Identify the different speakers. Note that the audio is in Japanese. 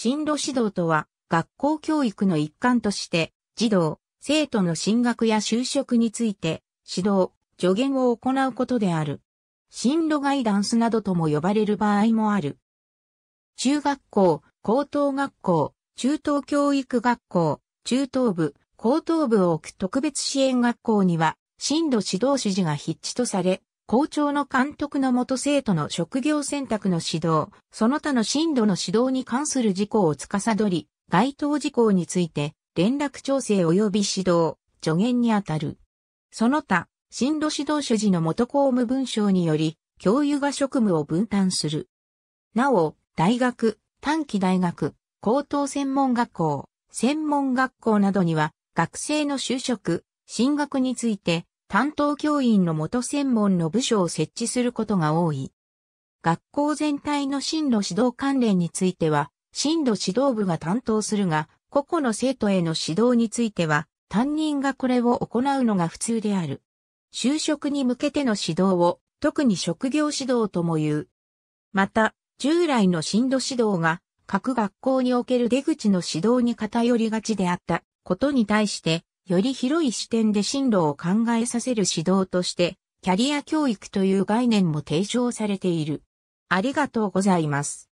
Speaker 1: 進路指導とは、学校教育の一環として、児童、生徒の進学や就職について、指導、助言を行うことである。進路ガイダンスなどとも呼ばれる場合もある。中学校、高等学校、中等教育学校、中等部、高等部を置く特別支援学校には、進路指導指示が筆致とされ、校長の監督の元生徒の職業選択の指導、その他の進路の指導に関する事項を司り、該当事項について連絡調整及び指導、助言にあたる。その他、進路指導主事の元公務文章により、教諭が職務を分担する。なお、大学、短期大学、高等専門学校、専門学校などには、学生の就職、進学について、担当教員の元専門の部署を設置することが多い。学校全体の進路指導関連については、進路指導部が担当するが、個々の生徒への指導については、担任がこれを行うのが普通である。就職に向けての指導を、特に職業指導とも言う。また、従来の進路指導が、各学校における出口の指導に偏りがちであったことに対して、より広い視点で進路を考えさせる指導として、キャリア教育という概念も提唱されている。ありがとうございます。